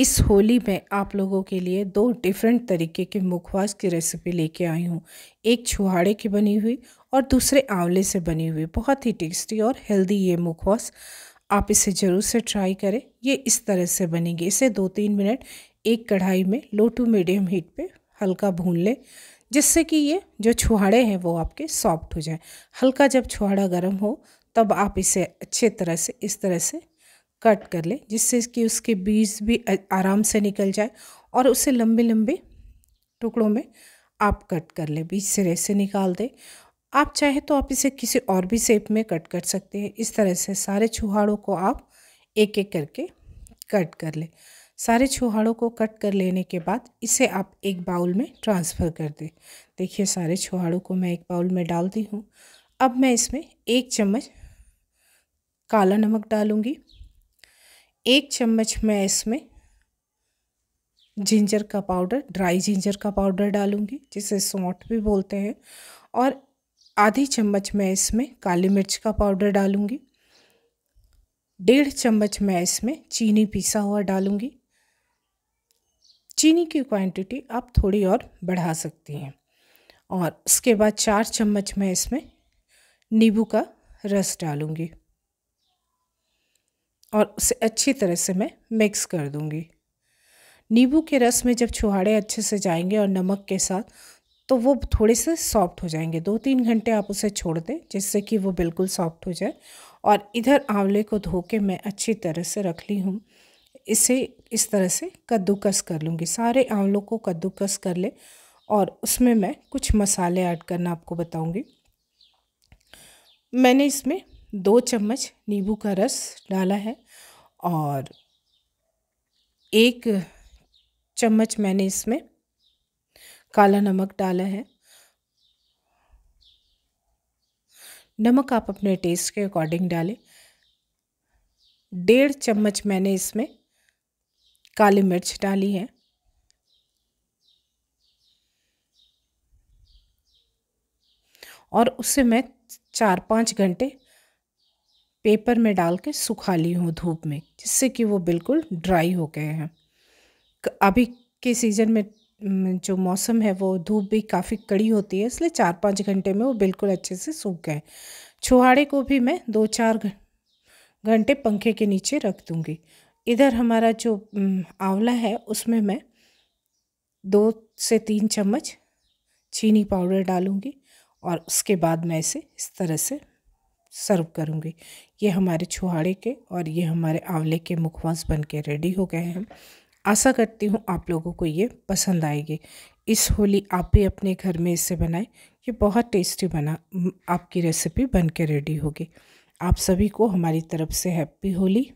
इस होली में आप लोगों के लिए दो डिफरेंट तरीके के मुखवास की रेसिपी लेके आई हूँ एक छुहाड़े की बनी हुई और दूसरे आंवले से बनी हुई बहुत ही टेस्टी और हेल्दी ये मुखवास आप इसे ज़रूर से ट्राई करें ये इस तरह से बनेंगे इसे दो तीन मिनट एक कढ़ाई में लो टू मीडियम हीट पे हल्का भून लें जिससे कि ये जो छुहाड़े हैं वो आपके सॉफ्ट हो जाए हल्का जब छुहाड़ा गर्म हो तब आप इसे अच्छे तरह से इस तरह से कट कर लें जिससे कि उसके बीज भी आराम से निकल जाए और उसे लंबे लंबे टुकड़ों में आप कट कर लें बीज से रेसे निकाल दें आप चाहे तो आप इसे किसी और भी शेप में कट कर सकते हैं इस तरह से सारे छुहाड़ों को आप एक एक करके कट कर लें सारे छुहाड़ों को कट कर लेने के बाद इसे आप एक बाउल में ट्रांसफ़र कर दें देखिए सारे छुहाड़ों को मैं एक बाउल में डालती हूँ अब मैं इसमें एक चम्मच काला नमक डालूँगी एक चम्मच मैं इसमें जिंजर का पाउडर ड्राई जिंजर का पाउडर डालूंगी जिसे सौंठ भी बोलते हैं और आधी चम्मच मैं इसमें काली मिर्च का पाउडर डालूंगी डेढ़ चम्मच मैं इसमें चीनी पिसा हुआ डालूंगी चीनी की क्वांटिटी आप थोड़ी और बढ़ा सकती हैं और उसके बाद चार चम्मच मैं इसमें नींबू का रस डालूंगी और उसे अच्छी तरह से मैं मिक्स कर दूंगी नींबू के रस में जब छुहाड़े अच्छे से जाएंगे और नमक के साथ तो वो थोड़े से सॉफ्ट हो जाएंगे दो तीन घंटे आप उसे छोड़ दें जिससे कि वो बिल्कुल सॉफ्ट हो जाए और इधर आंवले को धो के मैं अच्छी तरह से रख ली हूँ इसे इस तरह से कद्दूकस कर लूँगी सारे आंवलों को कद्दूकस कर ले और उसमें मैं कुछ मसाले ऐड करना आपको बताऊँगी मैंने इसमें दो चम्मच नींबू का रस डाला है और एक चम्मच मैंने इसमें काला नमक डाला है नमक आप अपने टेस्ट के अकॉर्डिंग डालें डेढ़ चम्मच मैंने इसमें काली मिर्च डाली है और उसे मैं चार पाँच घंटे पेपर में डाल के सुखा ली हूँ धूप में जिससे कि वो बिल्कुल ड्राई हो गए हैं अभी के सीज़न में जो मौसम है वो धूप भी काफ़ी कड़ी होती है इसलिए चार पाँच घंटे में वो बिल्कुल अच्छे से सूख गए छुहाड़े को भी मैं दो चार घंटे पंखे के नीचे रख दूँगी इधर हमारा जो आंवला है उसमें मैं दो से तीन चम्मच चीनी पाउडर डालूँगी और उसके बाद मैं इसे इस तरह से सर्व करूँगी ये हमारे छुहाड़े के और ये हमारे आंवले के मुखवास बन के रेडी हो गए हैं आशा करती हूँ आप लोगों को ये पसंद आएगी इस होली आप भी अपने घर में इसे बनाएं ये बहुत टेस्टी बना आपकी रेसिपी बन के रेडी होगी आप सभी को हमारी तरफ से हैप्पी होली